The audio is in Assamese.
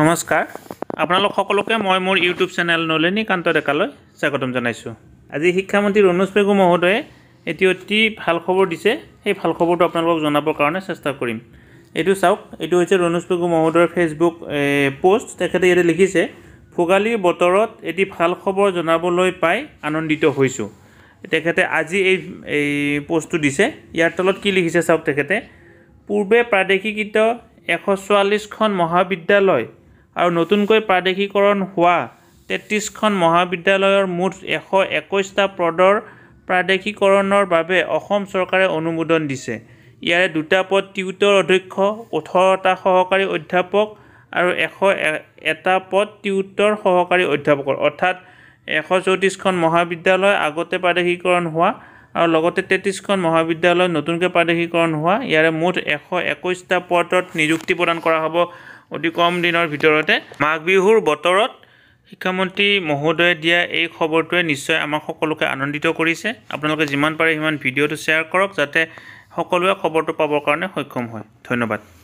নমস্কাৰ আপোনালোক সকলোকে মই মোৰ ইউটিউব চেনেল নলিনীকান্ত ডেকালৈ স্বাগতম জনাইছোঁ আজি শিক্ষামন্ত্ৰী ৰণোজ পেগু মহোদয়ে এটি অতি ভাল খবৰ দিছে সেই ভাল খবৰটো আপোনালোকক জনাবৰ কাৰণে চেষ্টা কৰিম এইটো চাওক এইটো হৈছে ৰণোজ পেগু মহোদয়ৰ ফেচবুক পোষ্ট তেখেতে ইয়াতে লিখিছে ভোগালীৰ বতৰত এটি ভাল খবৰ জনাবলৈ পাই আনন্দিত হৈছোঁ তেখেতে আজি এই এই পোষ্টটো দিছে ইয়াৰ তলত কি লিখিছে চাওক তেখেতে পূৰ্বে প্ৰাদেশিকৃত এশ চৌৰাল্লিছখন মহাবিদ্যালয় আৰু নতুনকৈ প্ৰাদেশীকৰণ হোৱা তেত্ৰিছখন মহাবিদ্যালয়ৰ মুঠ এশ একৈছটা পদৰ প্ৰাদেশীকৰণৰ বাবে অসম চৰকাৰে অনুমোদন দিছে ইয়াৰে দুটা পদ টিউটৰ অধ্যক্ষ ওঠৰটা সহকাৰী অধ্যাপক আৰু এশ এটা পদ টিউটৰ সহকাৰী অধ্যাপকৰ অৰ্থাৎ এশ চৌত্ৰিছখন মহাবিদ্যালয় আগতে প্ৰাদেশিকৰণ হোৱা আৰু লগতে তেত্ৰিছখন মহাবিদ্যালয় নতুনকৈ প্ৰাদেশীকৰণ হোৱা ইয়াৰে মুঠ এশ একৈছটা পদত নিযুক্তি প্ৰদান কৰা হ'ব অতি কম দিনৰ ভিতৰতে মাঘ বিহুৰ বতৰত শিক্ষামন্ত্ৰী মহোদয়ে দিয়া এই খবৰটোৱে নিশ্চয় আমাক সকলোকে আনন্দিত কৰিছে আপোনালোকে যিমান পাৰে সিমান ভিডিঅ'টো শ্বেয়াৰ কৰক যাতে সকলোৱে খবৰটো পাবৰ কাৰণে সক্ষম হয় ধন্যবাদ